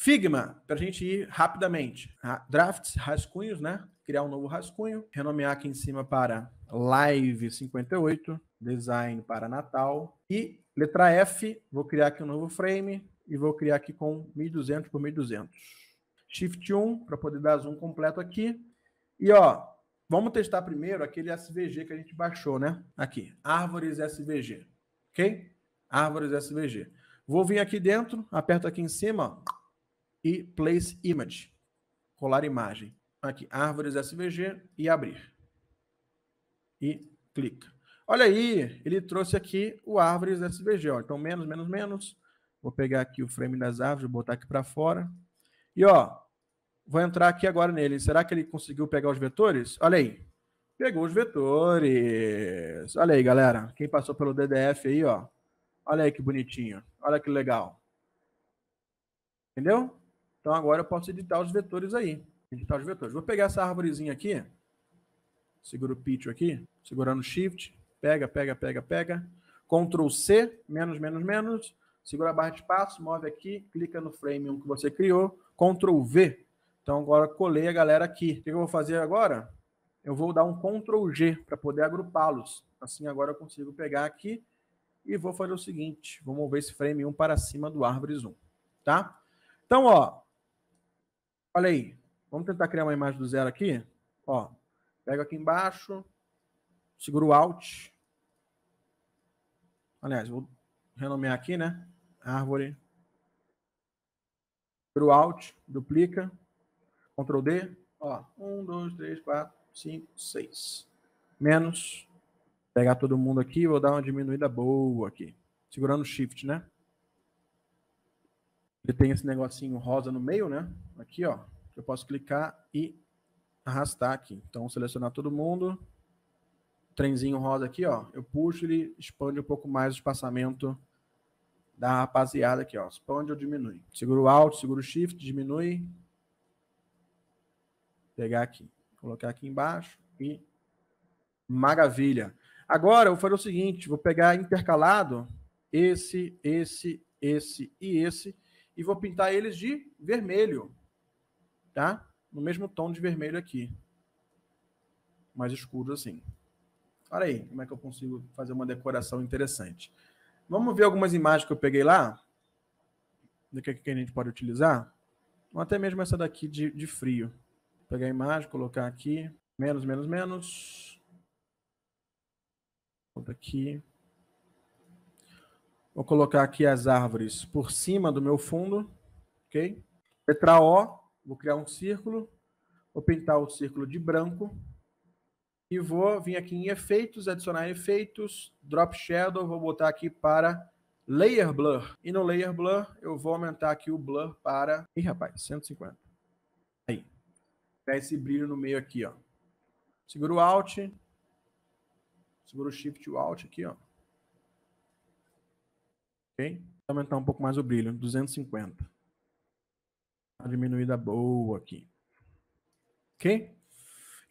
Figma, para a gente ir rapidamente. Drafts, rascunhos, né? Criar um novo rascunho. Renomear aqui em cima para Live 58. Design para Natal. E letra F, vou criar aqui um novo frame. E vou criar aqui com 1200 por 1200. Shift 1 para poder dar zoom completo aqui. E ó, vamos testar primeiro aquele SVG que a gente baixou, né? Aqui, árvores SVG. Ok? Árvores SVG. Vou vir aqui dentro, aperto aqui em cima, ó e Place Image, colar imagem. Aqui, árvores SVG e abrir. E clica. Olha aí, ele trouxe aqui o árvores SVG. Ó. Então, menos, menos, menos. Vou pegar aqui o frame das árvores, botar aqui para fora. E ó, vou entrar aqui agora nele. Será que ele conseguiu pegar os vetores? Olha aí. Pegou os vetores. Olha aí, galera. Quem passou pelo DDF aí, ó. Olha aí que bonitinho. Olha que legal. Entendeu? Então agora eu posso editar os vetores aí. Editar os vetores. Vou pegar essa árvorezinha aqui. Seguro o pitch aqui. Segurando Shift. Pega, pega, pega, pega. Ctrl C, menos, menos, menos. Segura a barra de espaço, move aqui, clica no frame 1 que você criou. Ctrl V. Então agora colei a galera aqui. O que eu vou fazer agora? Eu vou dar um Ctrl G para poder agrupá-los. Assim agora eu consigo pegar aqui e vou fazer o seguinte. Vou mover esse frame 1 para cima do árvore 1. Tá? Então, ó, Olha aí. Vamos tentar criar uma imagem do zero aqui. Ó, pego aqui embaixo, seguro o Alt. Aliás, vou renomear aqui, né? Árvore. Seguro Alt, duplica. Ctrl D. Ó, 1, 2, 3, 4, 5, 6. Menos. Pegar todo mundo aqui, vou dar uma diminuída boa aqui. Segurando Shift, né? Ele tem esse negocinho rosa no meio, né? Aqui, ó. Eu posso clicar e arrastar aqui. Então, selecionar todo mundo. Trenzinho rosa aqui, ó. Eu puxo, ele expande um pouco mais o espaçamento da rapaziada aqui, ó. Expande ou diminui. Seguro Alt, seguro Shift, diminui. Pegar aqui. Colocar aqui embaixo e... Maravilha. Agora, eu vou fazer o seguinte, vou pegar intercalado esse, esse, esse e esse e vou pintar eles de vermelho, tá? No mesmo tom de vermelho aqui. Mais escuro assim. Olha aí como é que eu consigo fazer uma decoração interessante. Vamos ver algumas imagens que eu peguei lá? Do que, que a gente pode utilizar? Ou até mesmo essa daqui de, de frio. Vou pegar a imagem, colocar aqui. Menos, menos, menos. Outra aqui. Vou colocar aqui as árvores por cima do meu fundo, ok? Letra O, vou criar um círculo, vou pintar o círculo de branco e vou vir aqui em efeitos, adicionar efeitos, drop shadow, vou botar aqui para layer blur. E no layer blur eu vou aumentar aqui o blur para, ih rapaz, 150. Aí. Dá esse brilho no meio aqui, ó. Seguro o alt, seguro o shift o alt aqui, ó. Ok? Aumentar um pouco mais o brilho, 250. Uma tá diminuída boa aqui. Ok?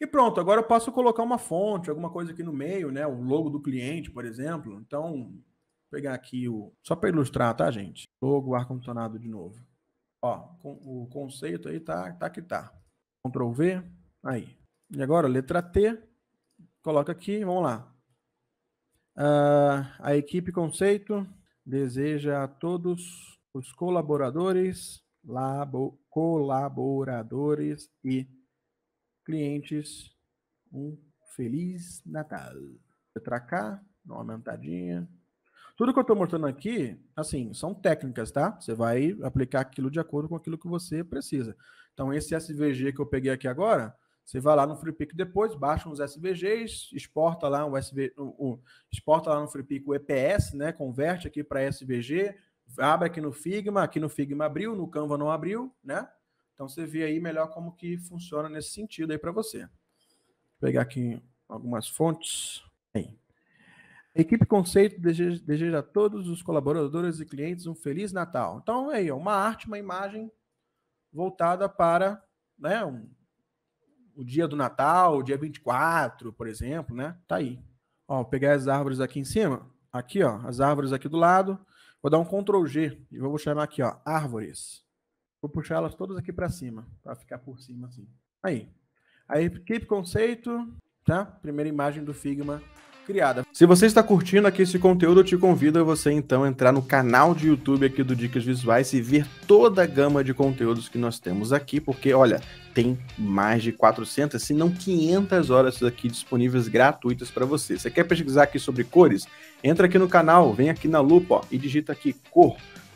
E pronto, agora eu posso colocar uma fonte, alguma coisa aqui no meio, né? O logo do cliente, por exemplo. Então, vou pegar aqui o. Só para ilustrar, tá, gente? Logo, ar-condicionado de novo. Ó, com, o conceito aí tá, tá que tá. Ctrl V, aí. E agora, letra T, coloca aqui, vamos lá. Uh, a equipe conceito, deseja a todos os colaboradores, labo, colaboradores e clientes um feliz Natal. Letra K, dá uma aumentadinha. Tudo que eu estou mostrando aqui, assim, são técnicas, tá? Você vai aplicar aquilo de acordo com aquilo que você precisa. Então, esse SVG que eu peguei aqui agora, você vai lá no FreePic depois, baixa uns SVGs, exporta lá um SV, um, exporta lá no FreePic o EPS, né? Converte aqui para SVG, abre aqui no Figma, aqui no Figma abriu, no Canva não abriu, né? Então você vê aí melhor como que funciona nesse sentido aí para você. Vou pegar aqui algumas fontes. Aí. equipe Conceito deseja, deseja, a todos os colaboradores e clientes um feliz Natal. Então é aí, uma arte, uma imagem voltada para, né, um o dia do Natal, o dia 24, por exemplo, né? Tá aí. Ó, pegar as árvores aqui em cima, aqui, ó, as árvores aqui do lado, vou dar um Ctrl G e vou chamar aqui, ó, árvores. Vou puxar elas todas aqui para cima, para ficar por cima assim. Aí. Aí, keep conceito, tá? Primeira imagem do Figma criada. Se você está curtindo aqui esse conteúdo, eu te convido a você então entrar no canal de YouTube aqui do Dicas Visuais e ver toda a gama de conteúdos que nós temos aqui, porque olha, tem mais de 400, se não 500 horas aqui disponíveis gratuitas para você. Você quer pesquisar aqui sobre cores? Entra aqui no canal, vem aqui na lupa ó, e digita aqui cor.